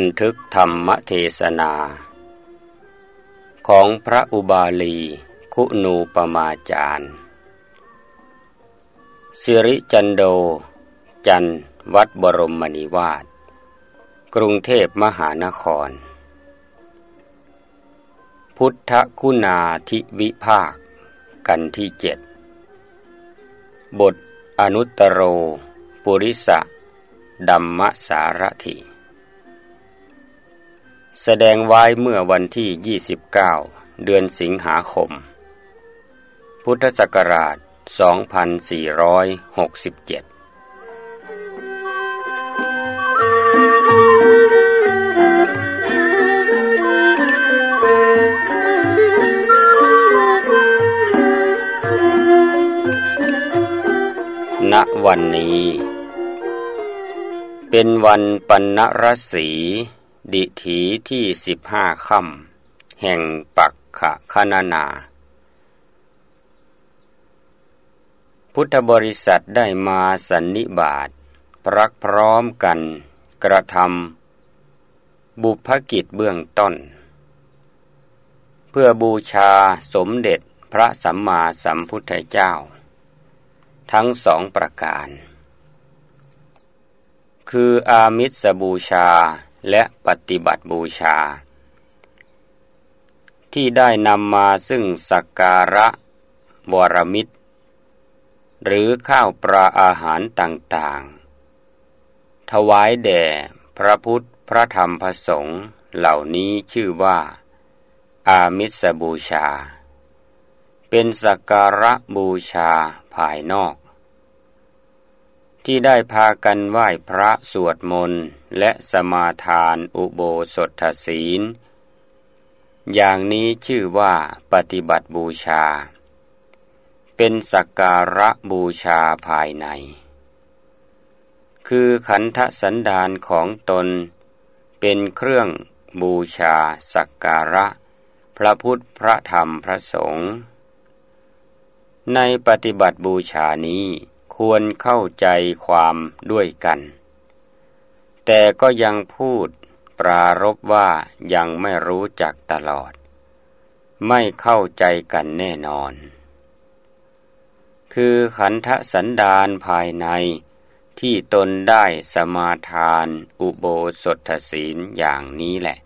บันทึกธรรมเทศนา ของพระอุบาลี คุณูปมาจารย์ สิริจันโด จันวัดบรมมณีวาดกรุงเทพมหานคร พุทธคุณาธิวิภาคกันที่เจ็ด บทอนุตโร ปุริสะดัมมะสารถีแสดงไว้เมื่อวันที่ 29 เดือนสิงหาคม พุทธศักราช 2467 ณวันนี้ เป็นวันปัณรสีดิถีที่สิบห้าค่ำแห่งปักขะคณนา พุทธบริษัทได้มาสันนิบาตพรักพร้อมกันกระทำบุพกิจเบื้องต้น เพื่อบูชาสมเด็จพระสัมมาสัมพุทธเจ้า ทั้งสองประการ คืออามิสบูชาและปฏิบัติบูชา ที่ได้นำมาซึ่งสักการะวรมิตร หรือข้าวปลาอาหารต่างๆถวายแด่พระพุทธพระธรรมพระสงฆ์เหล่านี้ชื่อว่า อามิสบูชา เป็นสักการะบูชาภายนอกที่ได้พากันไหว้พระสวดมนต์และสมาทานอุโบสถศีล อย่างนี้ชื่อว่าปฏิบัติบูชา เป็นสักการะบูชาภายใน คือขันธสันดานของตน เป็นเครื่องบูชาสักการะ พระพุทธพระธรรมพระสงฆ์ในปฏิบัติบูชานี้ควรเข้าใจความด้วยกัน แต่ก็ยังพูดปรารบว่ายังไม่รู้จักตลอด ไม่เข้าใจกันแน่นอน คือขันธสันดานภายในที่ตนได้สมาทานอุโบสถศีลอย่างนี้แหละ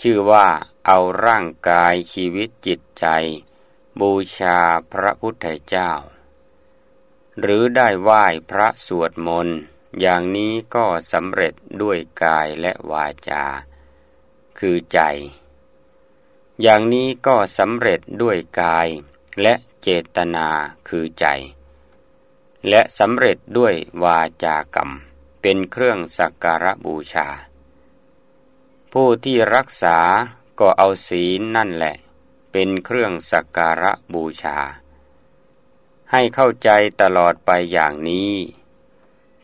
ชื่อว่าเอาร่างกายชีวิตจิตใจ บูชาพระพุทธเจ้าหรือได้ไหว้พระสวดมนต์อย่างนี้ก็สำเร็จด้วยกายและวาจาคือใจ อย่างนี้ก็สำเร็จด้วยกายและเจตนาคือใจ และสำเร็จด้วยวาจากรรมเป็นเครื่องสักการะบูชา ผู้ที่รักษาก็เอาศีลนั่นแหละ เป็นเครื่องสักการะบูชาให้เข้าใจตลอดไปอย่างนี้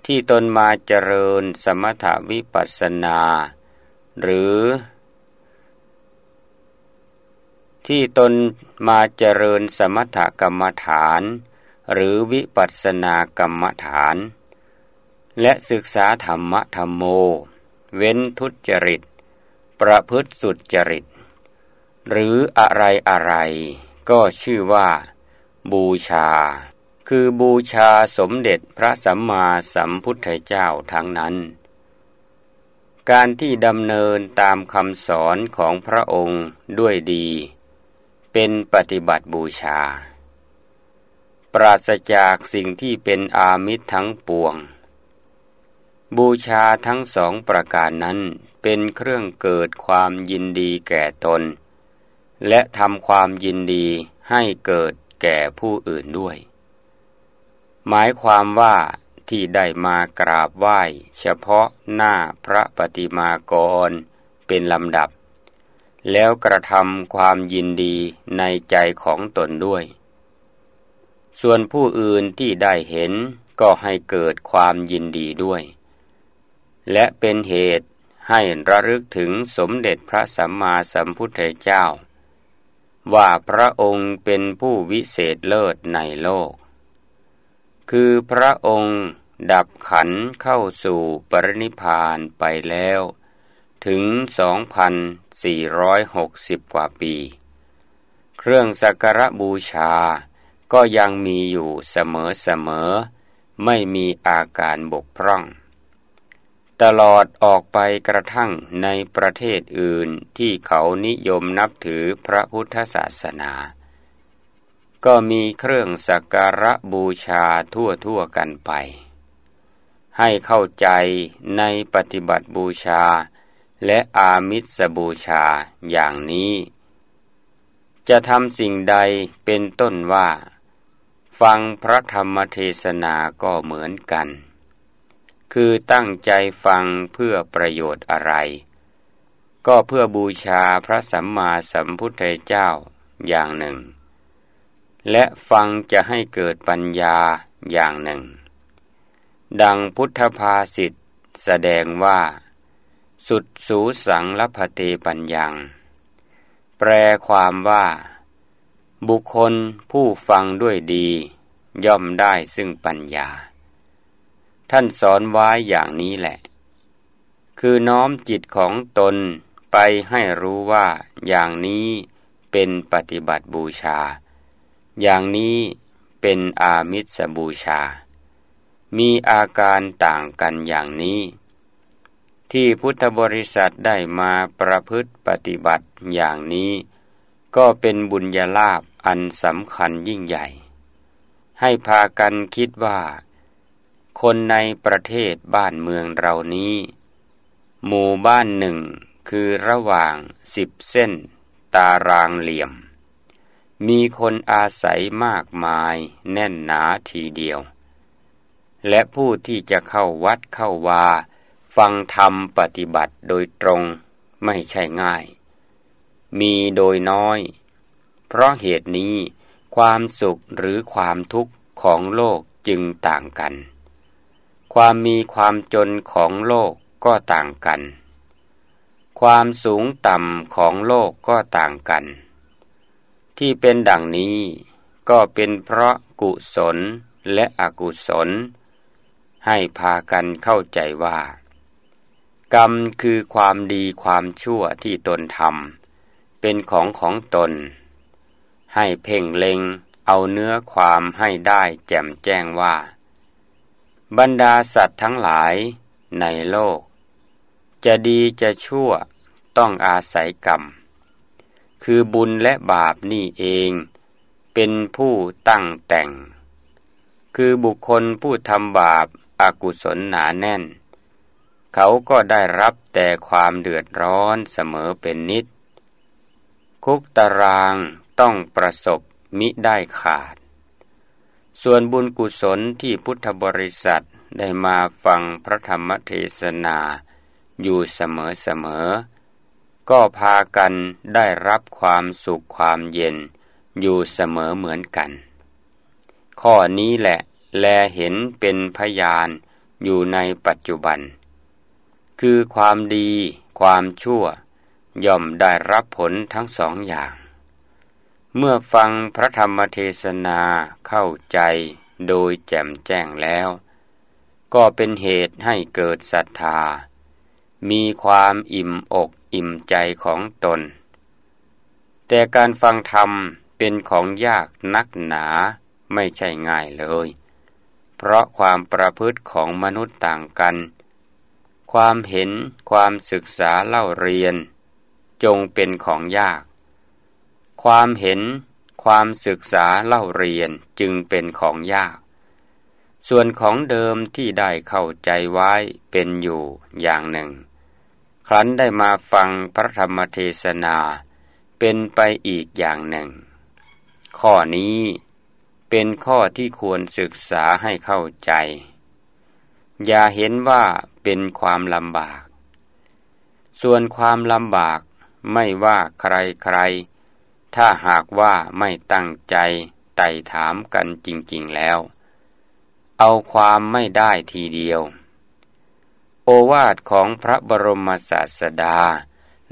ที่ตนมาเจริญสมถวิปัสสนา หรือ ที่ตนมาเจริญสมถกรรมฐาน หรือวิปัสสนากรรมฐาน และศึกษาธรรมธรรมโม เว้นทุจริต ประพฤติสุจริต หรืออะไรอะไรก็ชื่อว่าบูชาคือบูชาสมเด็จพระสัมมาสัมพุทธเจ้าทั้งนั้น การที่ดำเนินตามคำสอนของพระองค์ด้วยดี เป็นปฏิบัติบูชา ปราศจากสิ่งที่เป็นอามิตรทั้งปวง บูชาทั้งสองประการนั้นเป็นเครื่องเกิดความยินดีแก่ตน และทำความยินดีให้เกิดแก่ผู้อื่นด้วย หมายความว่าที่ได้มากราบไหว้ เฉพาะหน้าพระปฏิมากรเป็นลำดับ แล้วกระทำความยินดีในใจของตนด้วย ส่วนผู้อื่นที่ได้เห็นก็ให้เกิดความยินดีด้วย และเป็นเหตุให้ระลึกถึงสมเด็จพระสัมมาสัมพุทธเจ้าว่าพระองค์เป็นผู้วิเศษเลิศในโลก คือพระองค์ดับขันเข้าสู่ปรินิพานไปแล้ว ถึง 2,460 กว่าปี เครื่องสักการบูชาก็ยังมีอยู่เสมอๆ ไม่มีอาการบกพร่องตลอดออกไปกระทั่งในประเทศอื่นที่เขานิยมนับถือพระพุทธศาสนา ก็มีเครื่องสักการะบูชาทั่วทั่วกันไป ให้เข้าใจในปฏิบัติบูชาและอามิสบูชาอย่างนี้ จะทำสิ่งใดเป็นต้นว่าฟังพระธรรมเทศนาก็เหมือนกันคือตั้งใจฟังเพื่อประโยชน์อะไร ก็เพื่อบูชาพระสัมมาสัมพุทธเจ้าอย่างหนึ่ง และฟังจะให้เกิดปัญญาอย่างหนึ่ง ดังพุทธภาษิตแสดงว่า สุดสูสังลพเตปัญญังแปลความว่า บุคคลผู้ฟังด้วยดี ย่อมได้ซึ่งปัญญาท่านสอนไว้อย่างนี้แหละ คือน้อมจิตของตนไปให้รู้ว่าอย่างนี้เป็นปฏิบัติบูชา อย่างนี้เป็นอามิสบูชา มีอาการต่างกันอย่างนี้ ที่พุทธบริษัทได้มาประพฤติปฏิบัติอย่างนี้ ก็เป็นบุญญาลาภอันสำคัญยิ่งใหญ่ ให้พากันคิดว่าคนในประเทศบ้านเมืองเรานี้ หมู่บ้านหนึ่งคือระหว่างสิบเส้นตารางเหลี่ยม มีคนอาศัยมากมายแน่นหนาทีเดียว และผู้ที่จะเข้าวัดเข้าวาฟังธรรมปฏิบัติโดยตรงไม่ใช่ง่าย มีโดยน้อย เพราะเหตุนี้ความสุขหรือความทุกข์ของโลกจึงต่างกันความมีความจนของโลกก็ต่างกัน ความสูงต่ำของโลกก็ต่างกัน ที่เป็นดังนี้ก็เป็นเพราะกุศลและอกุศล ให้พากันเข้าใจว่า กรรมคือความดีความชั่วที่ตนทำเป็นของของตน ให้เพ่งเล็งเอาเนื้อความให้ได้แจ่มแจ้งว่าบรรดาสัตว์ทั้งหลายในโลก จะดีจะชั่วต้องอาศัยกรรม คือบุญและบาปนี่เองเป็นผู้ตั้งแต่ง คือบุคคลผู้ทำบาปอากุศลหนาแน่น เขาก็ได้รับแต่ความเดือดร้อนเสมอเป็นนิด คุกตารางต้องประสบมิได้ขาดส่วนบุญกุศลที่พุทธบริษัทได้มาฟังพระธรรมเทศนาอยู่เสมอเสมอ ก็พากันได้รับความสุขความเย็นอยู่เสมอเหมือนกัน ข้อนี้แหละแลเห็นเป็นพยานอยู่ในปัจจุบัน คือความดีความชั่ว ย่อมได้รับผลทั้งสองอย่างเมื่อฟังพระธรรมเทศนาเข้าใจโดยแจ่มแจ้งแล้ว ก็เป็นเหตุให้เกิดศรัทธา มีความอิ่มอกอิ่มใจของตน แต่การฟังธรรมเป็นของยากนักหนาไม่ใช่ง่ายเลย เพราะความประพฤติของมนุษย์ต่างกัน ความเห็นความศึกษาเล่าเรียน จงเป็นของยากความเห็นความศึกษาเล่าเรียนจึงเป็นของยาก ส่วนของเดิมที่ได้เข้าใจไว้เป็นอยู่อย่างหนึ่ง ครั้นได้มาฟังพระธรรมเทศนา เป็นไปอีกอย่างหนึ่ง ข้อนี้เป็นข้อที่ควรศึกษาให้เข้าใจ อย่าเห็นว่าเป็นความลำบาก ส่วนความลำบากไม่ว่าใครใครถ้าหากว่าไม่ตั้งใจไต่ถามกันจริง ๆแล้ว เอาความไม่ได้ทีเดียว โอวาทของพระบรมศาสดา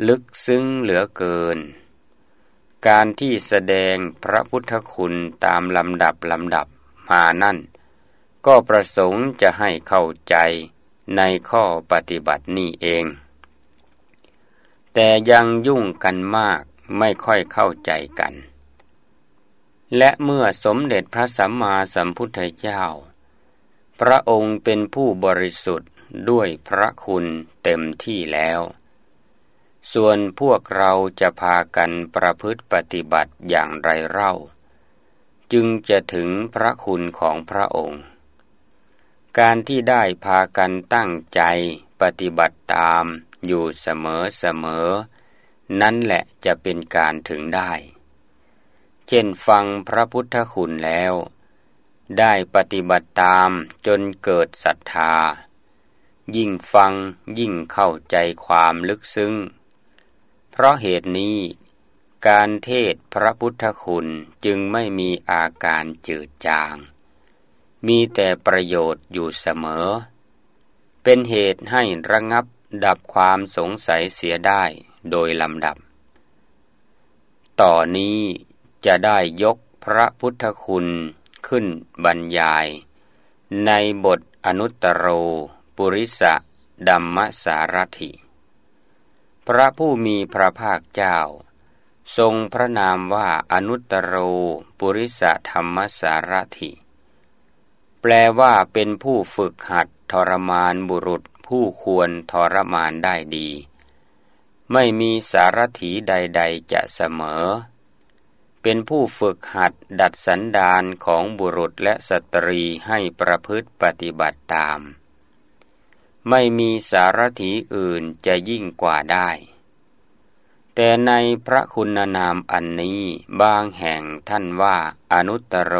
ลึกซึ้งเหลือเกิน การที่แสดงพระพุทธคุณตามลำดับลำดับมานั่น ก็ประสงค์จะให้เข้าใจในข้อปฏิบัตินี่เอง แต่ยังยุ่งกันมากไม่ค่อยเข้าใจกัน และเมื่อสมเด็จพระสัมมาสัมพุทธเจ้า พระองค์เป็นผู้บริสุทธิ์ด้วยพระคุณเต็มที่แล้ว ส่วนพวกเราจะพากันประพฤติปฏิบัติอย่างไรเล่าจึงจะถึงพระคุณของพระองค์ การที่ได้พากันตั้งใจปฏิบัติตามอยู่เสมอเสมอนั่นแหละจะเป็นการถึงได้ เช่นฟังพระพุทธคุณแล้ว ได้ปฏิบัติตามจนเกิดศรัทธา ยิ่งฟังยิ่งเข้าใจความลึกซึ้ง เพราะเหตุนี้ การเทศพระพุทธคุณจึงไม่มีอาการจืดจาง มีแต่ประโยชน์อยู่เสมอ เป็นเหตุให้ระงับดับความสงสัยเสียได้โดยลำดับ ต่อนนี้จะได้ยกพระพุทธคุณขึ้นบรรยายในบทอนุตตโรปุริสะดัมมสารถิพระผู้มีพระภาคเจ้า ทรงพระนามว่าอนุตตโรปุริสะธรรมสารถิแปลว่าเป็นผู้ฝึกหัดทรมานบุรุษผู้ควรทรมานได้ดีไม่มีสารถีใดๆจะเสมอ เป็นผู้ฝึกหัดดัดสันดานของบุรุษและสตรีให้ประพฤติปฏิบัติตาม ไม่มีสารถีอื่นจะยิ่งกว่าได้ แต่ในพระคุณนามอันนี้บางแห่งท่านว่าอนุตตโร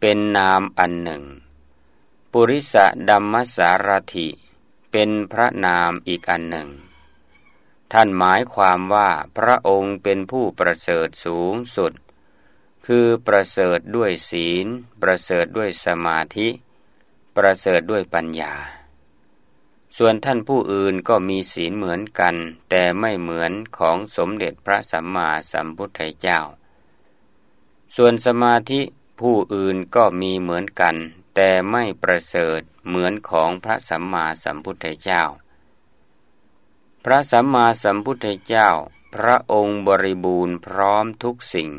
เป็นนามอันหนึ่ง ปุริสะดัมมสารถิเป็นพระนามอีกอันหนึ่งท่านหมายความว่าพระองค์เป็นผู้ประเสริฐสูงสุด คือประเสริฐด้วยศีล ประเสริฐด้วยสมาธิ ประเสริฐด้วยปัญญา ส่วนท่านผู้อื่นก็มีศีลเหมือนกัน แต่ไม่เหมือนของสมเด็จพระสัมมาสัมพุทธเจ้า ส่วนสมาธิผู้อื่นก็มีเหมือนกัน แต่ไม่ประเสริฐเหมือนของพระสัมมาสัมพุทธเจ้าพระสัมมาสัมพุทธเจ้า พระองค์บริบูรณ์พร้อมทุกสิ่ง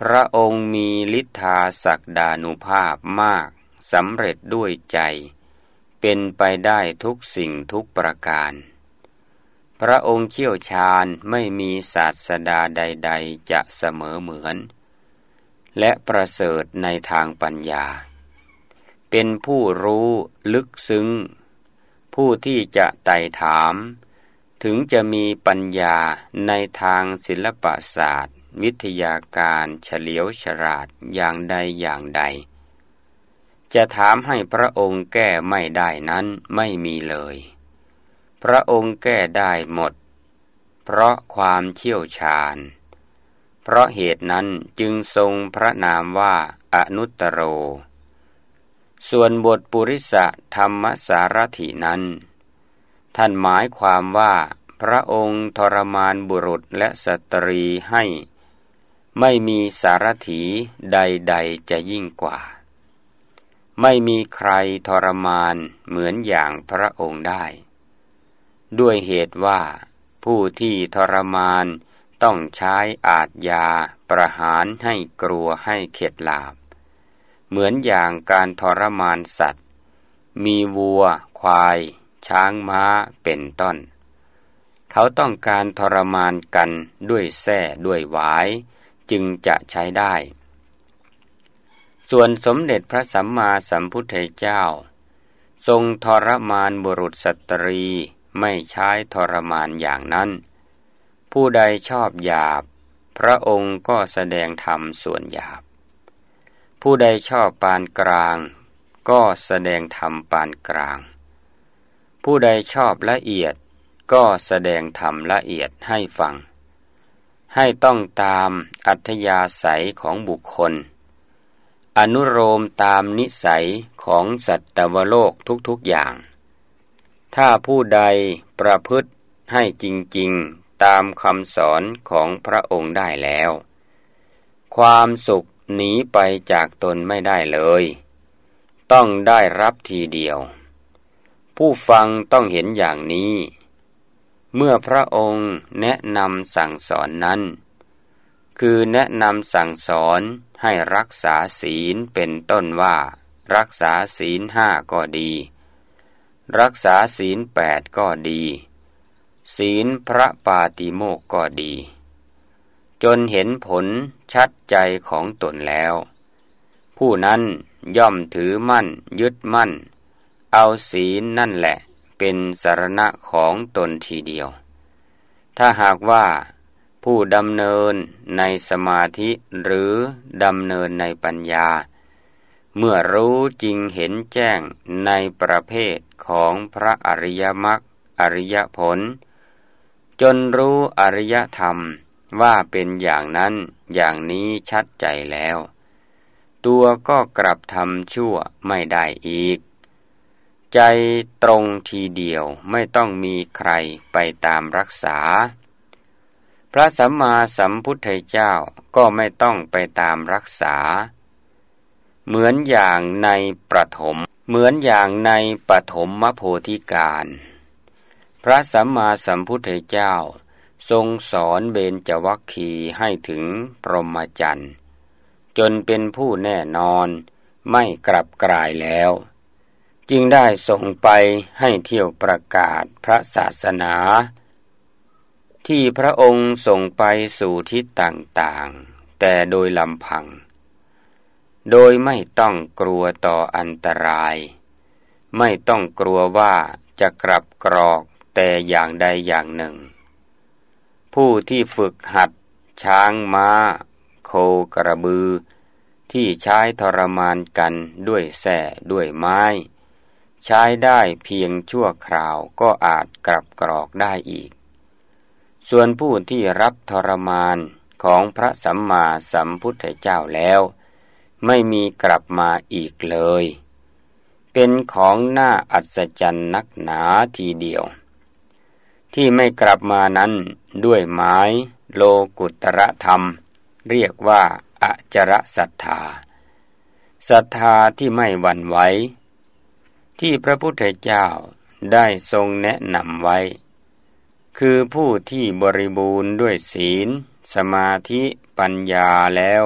พระองค์มีลทธาศักดานุภาพมาก สำเร็จด้วยใจ เป็นไปได้ทุกสิ่งทุกประการ พระองค์เชี่ยวชาญไม่มีศาสดาใดๆจะเสมอเหมือน และประเสริฐในทางปัญญา เป็นผู้รู้ลึกซึ้งผู้ที่จะไต่ถาม ถึงจะมีปัญญาในทางศิลปศาสตร์วิทยาการ เฉลียวฉลาดอย่างใดอย่างใด จะถามให้พระองค์แก้ไม่ได้นั้นไม่มีเลย พระองค์แก้ได้หมด เพราะความเชี่ยวชาญ เพราะเหตุนั้นจึงทรงพระนามว่าอนุตตรโรส่วนบทปุริสะธรรมสารถินั้น ท่านหมายความว่า พระองค์ทรมานบุรุษและสตรีให้ ไม่มีสารถีใดๆจะยิ่งกว่า ไม่มีใครทรมานเหมือนอย่างพระองค์ได้ ด้วยเหตุว่า ผู้ที่ทรมานต้องใช้อาทยาประหารให้กลัวให้เข็ดหลาบเหมือนอย่างการทรมานสัตว์ มีวัวควาย ช้างม้าเป็นต้น เขาต้องการทรมานกันด้วยแส้ด้วยหวาย จึงจะใช้ได้ ส่วนสมเด็จพระสัมมาสัมพุทธเจ้า ทรงทรมานบุรุษสตรีไม่ใช้ทรมานอย่างนั้น ผู้ใดชอบหยาบ พระองค์ก็แสดงธรรมส่วนหยาบผู้ใดชอบปานกลาง ก็แสดงธรรมปานกลาง ผู้ใดชอบละเอียดก็แสดงธรรมละเอียดให้ฟัง ให้ต้องตามอัธยาศัยของบุคคล อนุโรมตามนิสัยของสัตวโลกทุกๆอย่าง ถ้าผู้ใดประพฤติให้จริงๆตามคำสอนของพระองค์ได้แล้ว ความสุขหนีไปจากตนไม่ได้เลย ต้องได้รับทีเดียว ผู้ฟังต้องเห็นอย่างนี้ เมื่อพระองค์แนะนำสั่งสอนนั้น คือแนะนำสั่งสอนให้รักษาศีลเป็นต้นว่า รักษาศีลห้าก็ดี รักษาศีลแปดก็ดี ศีลพระปาติโมกก็ดีจนเห็นผลชัดใจของตนแล้ว ผู้นั้นย่อมถือมั่น ยึดมั่น เอาศีลนั่นแหละเป็นสารณะของตนทีเดียว ถ้าหากว่าผู้ดำเนินในสมาธิหรือดำเนินในปัญญา เมื่อรู้จริงเห็นแจ้งในประเภทของพระอริยมรรคอริยผล จนรู้อริยธรรมว่าเป็นอย่างนั้นอย่างนี้ชัดใจแล้ว ตัวก็กลับทำชั่วไม่ได้อีก ใจตรงทีเดียวไม่ต้องมีใครไปตามรักษา พระสัมมาสัมพุทธเจ้าก็ไม่ต้องไปตามรักษา เหมือนอย่างในประถมเหมือนอย่างในปฐมมโพธิการพระสัมมาสัมพุทธเจ้าทรงสอนเบญจวัคคีให้ถึงพรหมจรรย์ จนเป็นผู้แน่นอนไม่กลับกลายแล้ว จึงได้ส่งไปให้เที่ยวประกาศพระศาสนา ที่พระองค์ส่งไปสู่ทิศต่าง ๆ แต่โดยลำพัง โดยไม่ต้องกลัวต่ออันตราย ไม่ต้องกลัวว่าจะกลับกรอกแต่อย่างใดอย่างหนึ่งผู้ที่ฝึกหัดช้างม้า โคกระบือ ที่ใช้ทรมานกันด้วยแส่ด้วยไม้ ใช้ได้เพียงชั่วคราวก็อาจกลับกรอกได้อีก ส่วนผู้ที่รับทรมานของพระสัมมาสัมพุทธเจ้าแล้ว ไม่มีกลับมาอีกเลย เป็นของน่าอัศจรรย์นักหนาทีเดียวที่ไม่กลับมานั้นด้วยหมายโลกุตระธรรม เรียกว่าอาจระศรัทธาศรัทธาที่ไม่หวั่นไหวที่พระพุทธเจ้าได้ทรงแนะนำไว้ คือผู้ที่บริบูรณ์ด้วยศีล สมาธิปัญญาแล้ว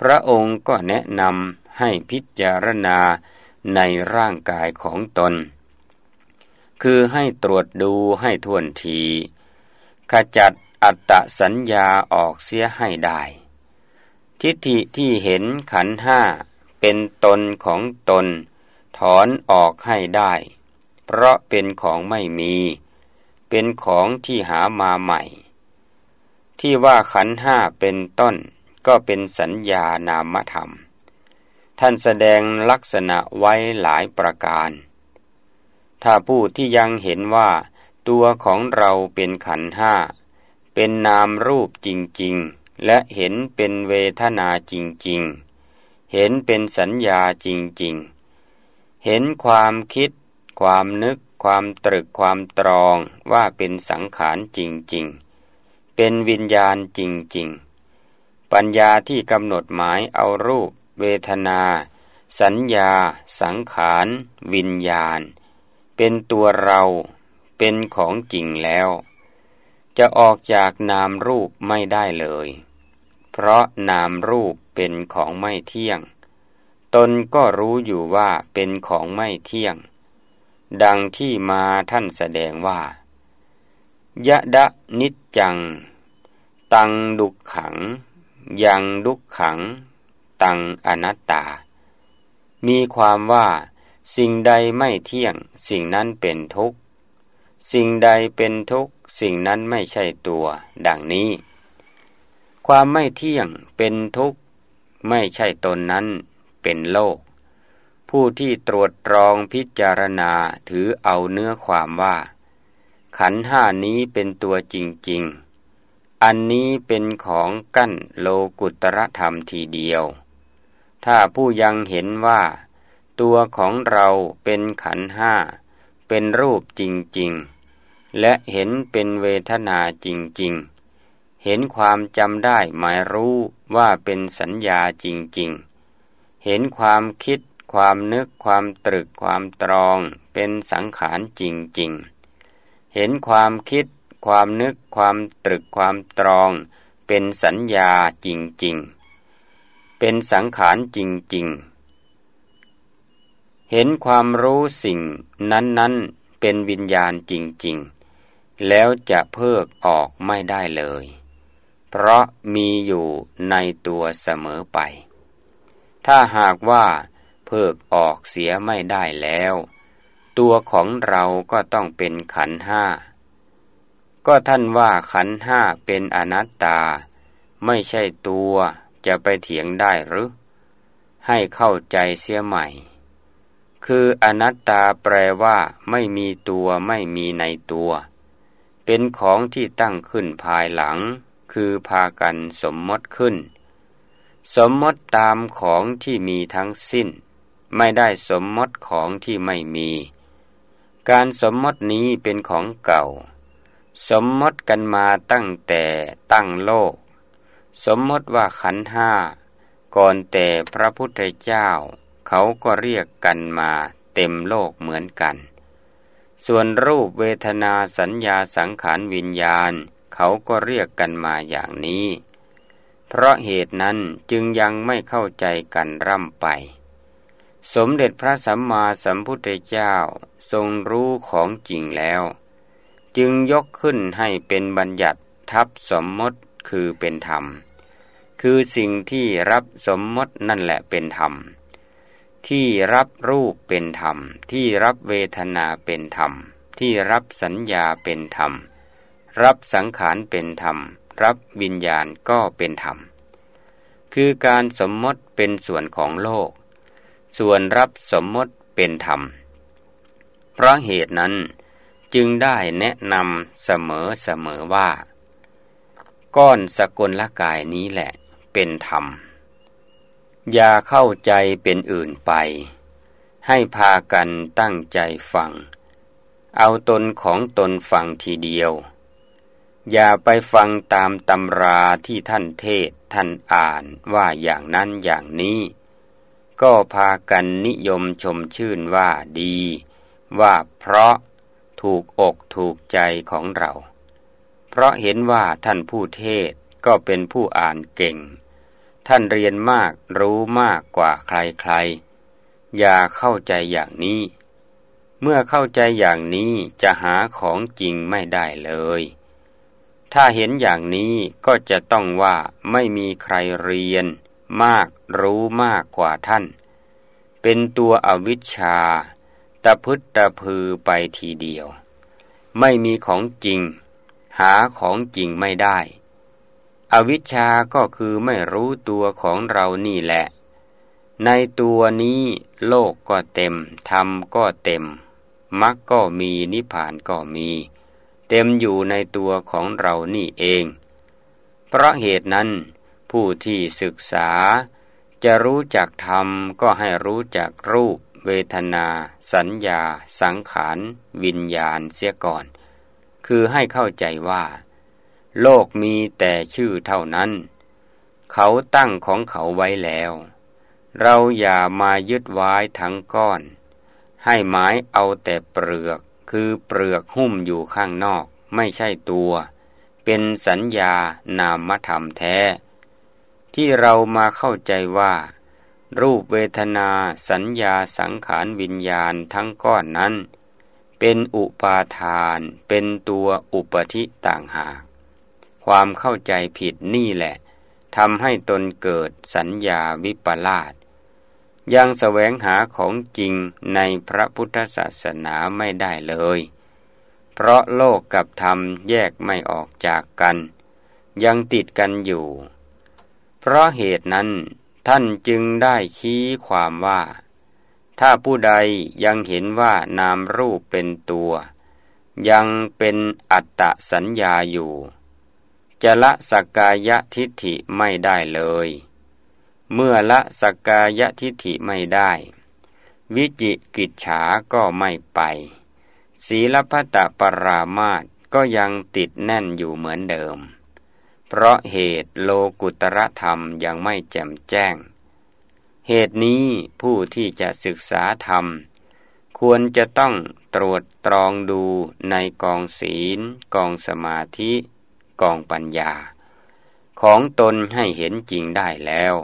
พระองค์ก็แนะนำให้พิจารณาในร่างกายของตนคือให้ตรวจดูให้ทวนที ขจัดอัตตสัญญาออกเสียให้ได้ ทิฏฐิที่เห็นขันห้า เป็นตนของตน ถอนออกให้ได้ เพราะเป็นของไม่มี เป็นของที่หามาใหม่ ที่ว่าขันห้าเป็นต้นก็เป็นสัญญานามธรรม ท่านแสดงลักษณะไว้หลายประการถ้าผู้ที่ยังเห็นว่าตัวของเราเป็นขันห้า เป็นนามรูปจริง ๆ และเห็นเป็นเวทนาจริง ๆ เห็นเป็นสัญญาจริง ๆ เห็นความคิด ความนึกความตรึกความตรองว่าเป็นสังขารจริง ๆ เป็นวิญญาณจริง ๆ ปัญญาที่กำหนดหมายเอารูป เวทนา สัญญา สังขารวิญญาณเป็นตัวเราเป็นของจริงแล้ว จะออกจากนามรูปไม่ได้เลย เพราะนามรูปเป็นของไม่เที่ยง ตนก็รู้อยู่ว่าเป็นของไม่เที่ยง ดังที่มาท่านแสดงว่า ยะดะนิจจัง ตังดุขขัง ยังดุขขัง ตังอนัตตา มีความว่าสิ่งใดไม่เที่ยงสิ่งนั้นเป็นทุกข์สิ่งใดเป็นทุกข์สิ่งนั้นไม่ใช่ตัว ดังนี้ ความไม่เที่ยงเป็นทุกข์ไม่ใช่ตนนั้นเป็นโลก ผู้ที่ตรวจตรองพิจารณาถือเอาเนื้อความว่า ขันห้านี้เป็นตัวจริงๆ อันนี้เป็นของกั้นโลกุตรธรรมทีเดียว ถ้าผู้ยังเห็นว่าตัวของเราเป็นขันห้า เป็นรูปจริงๆ และเห็นเป็นเวทนาจริง ๆ เห็นความจำได้หมายรู้ว่าเป็นสัญญาจริง ๆ เห็นความคิดความนึกความตรึกความตรองเป็นสังขารจริงๆ เห็นความคิดความนึกความตรึกความตรอง เป็นสัญญาจริงๆ เป็นสังขารจริง ๆเห็นความรู้สิ่งนั้นๆ เป็นวิญญาณจริงๆ แล้วจะเพิกออกไม่ได้เลย เพราะมีอยู่ในตัวเสมอไป ถ้าหากว่าเพิกออกเสียไม่ได้แล้ว ตัวของเราก็ต้องเป็นขันห้า ก็ท่านว่าขันห้าเป็นอนัตตา ไม่ใช่ตัวจะไปเถียงได้หรือ ให้เข้าใจเสียใหม่คืออนัตตาแปลว่า ไม่มีตัวไม่มีในตัว เป็นของที่ตั้งขึ้นภายหลัง คือพากันสมมติขึ้น สมมติตามของที่มีทั้งสิ้น ไม่ได้สมมติของที่ไม่มี การสมมตินี้เป็นของเก่า สมมติกันมาตั้งแต่ตั้งโลก สมมติว่าขันห้าก่อนแต่พระพุทธเจ้าเขาก็เรียกกันมาเต็มโลกเหมือนกัน ส่วนรูปเวทนาสัญญาสังขารวิญญาณ เขาก็เรียกกันมาอย่างนี้ เพราะเหตุนั้นจึงยังไม่เข้าใจกันร่ำไป สมเด็จพระสัมมาสัมพุทธเจ้าทรงรู้ของจริงแล้ว จึงยกขึ้นให้เป็นบัญญัติทับสมมติคือเป็นธรรม คือสิ่งที่รับสมมตินั่นแหละเป็นธรรมที่รับรูปเป็นธรรม ที่รับเวทนาเป็นธรรม ที่รับสัญญาเป็นธรรม รับสังขารเป็นธรรม รับวิญญาณก็เป็นธรรม คือการสมมติเป็นส่วนของโลก ส่วนรับสมมติเป็นธรรม เพราะเหตุนั้นจึงได้แนะนำเสมอเสมอว่า ก้อนสกลละกายนี้แหละเป็นธรรมอย่าเข้าใจเป็นอื่นไป ให้พากันตั้งใจฟัง เอาตนของตนฟังทีเดียว อย่าไปฟังตามตำราที่ท่านเทศท่านอ่านว่าอย่างนั้นอย่างนี้ ก็พากันนิยมชมชื่นว่าดี ว่าเพราะถูกอกถูกใจของเรา เพราะเห็นว่าท่านผู้เทศก็เป็นผู้อ่านเก่งท่านเรียนมากรู้มากกว่าใครๆ อย่าเข้าใจอย่างนี้ เมื่อเข้าใจอย่างนี้จะหาของจริงไม่ได้เลย ถ้าเห็นอย่างนี้ก็จะต้องว่าไม่มีใครเรียนมากรู้มากกว่าท่าน เป็นตัวอวิชชา ตะพึดตะพือไปทีเดียว ไม่มีของจริง หาของจริงไม่ได้อวิชชาก็คือไม่รู้ตัวของเรานี่แหละ ในตัวนี้โลกก็เต็มธรรมก็เต็มมรรคก็มีนิพพานก็มี เต็มอยู่ในตัวของเรานี่เอง เพราะเหตุนั้น ผู้ที่ศึกษา จะรู้จักธรรม ก็ให้รู้จักรูป เวทนา สัญญา สังขารวิญญาณเสียก่อน คือให้เข้าใจว่าโลกมีแต่ชื่อเท่านั้น เขาตั้งของเขาไว้แล้ว เราอย่ามายึดไว้ทั้งก้อน ให้หมายเอาแต่เปลือก คือเปลือกหุ้มอยู่ข้างนอกไม่ใช่ตัว เป็นสัญญา นามธรรมแท้ ที่เรามาเข้าใจว่า รูปเวทนาสัญญาสังขารวิญญาณทั้งก้อนนั้น เป็นอุปาทาน เป็นตัวอุปธิต่างหากความเข้าใจผิดนี่แหละทำให้ตนเกิดสัญญาวิปลาสยังแสวงหาของจริงในพระพุทธศาสนาไม่ได้เลย เพราะโลกกับธรรมแยกไม่ออกจากกัน ยังติดกันอยู่ เพราะเหตุนั้นท่านจึงได้ชี้ความว่า ถ้าผู้ใดยังเห็นว่านามรูปเป็นตัว ยังเป็นอัตตสัญญาอยู่จะละสกกายทิฐิไม่ได้เลย เมื่อละสกกายทิฐิไม่ได้ วิจิกิจฉาก็ไม่ไปศีลพัตปรามาตก็ยังติดแน่นอยู่เหมือนเดิม เพราะเหตุโลกุตรธรรมยังไม่แจ่มแจ้ง เหตุนี้ผู้ที่จะศึกษาธรรม ควรจะต้องตรวจตรองดูในกองศีล กองสมาธิกองปัญญา ของตนให้เห็นจริงได้แล้ว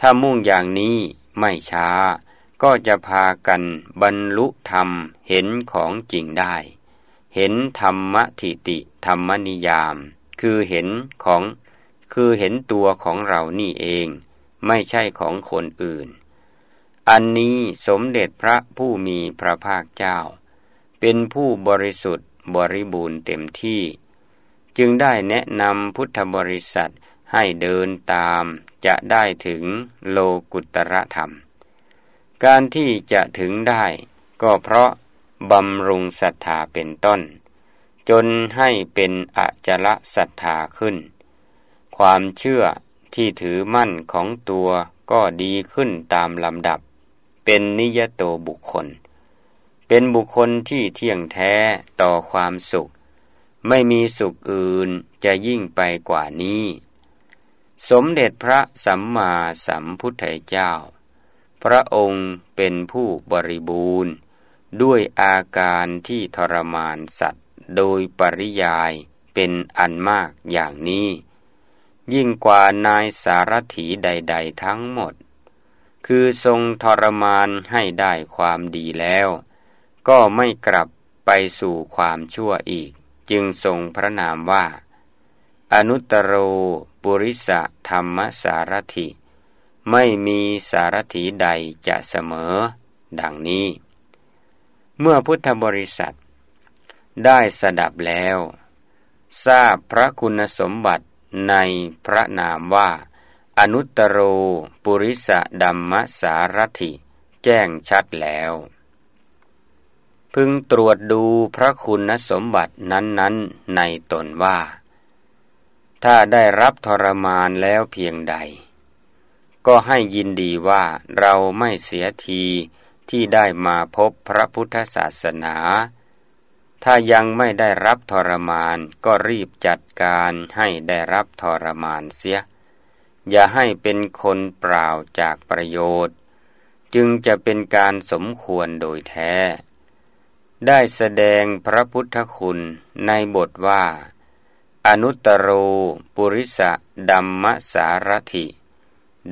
ถ้ามุ่งอย่างนี้ไม่ช้าก็จะพากันบรรลุธรรมเห็นของจริงได้ เห็นธรรมทิติธรรมนิยาม คือเห็นของ คือเห็นตัวของเรานี่เอง ไม่ใช่ของคนอื่น อันนี้สมเด็จพระผู้มีพระภาคเจ้า เป็นผู้บริสุทธิ์บริบูรณ์เต็มที่จึงได้แนะนำพุทธบริษัทให้เดินตามจะได้ถึงโลกุตระธรรม การที่จะถึงได้ก็เพราะบำรุงศรัทธาเป็นต้น จนให้เป็นอจละศรัทธาขึ้น ความเชื่อที่ถือมั่นของตัวก็ดีขึ้นตามลำดับ เป็นนิยโตบุคคล เป็นบุคคลที่เที่ยงแท้ต่อความสุขไม่มีสุขอื่นจะยิ่งไปกว่านี้ สมเด็จพระสัมมาสัมพุทธเจ้า พระองค์เป็นผู้บริบูรณ์ ด้วยอาการที่ทรมานสัตว์โดยปริยายเป็นอันมากอย่างนี้ ยิ่งกว่านายสารถีใด ๆทั้งหมด คือทรงทรมานให้ได้ความดีแล้ว ก็ไม่กลับไปสู่ความชั่วอีกจึงทรงพระนามว่า อนุตตโรปุริสะธรรมสารถิ ไม่มีสารถีใดจะเสมอดังนี้ เมื่อพุทธบริษัทได้สดับแล้ว ทราบพระคุณสมบัติในพระนามว่า อนุตตโรปุริสะดัมมสารถิ แจ้งชัดแล้วพึงตรวจดูพระคุณสมบัตินั้น ๆในตนว่า ถ้าได้รับทรมานแล้วเพียงใด ก็ให้ยินดีว่าเราไม่เสียทีที่ได้มาพบพระพุทธศาสนา ถ้ายังไม่ได้รับทรมานก็รีบจัดการให้ได้รับทรมานเสีย อย่าให้เป็นคนเปล่าจากประโยชน์ จึงจะเป็นการสมควรโดยแท้ได้แสดงพระพุทธคุณในบทว่า อนุตโรปุริสะดัมมสารถิ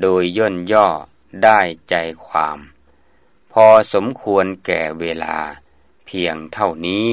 โดยย่นย่อได้ใจความ พอสมควรแก่เวลาเพียงเท่านี้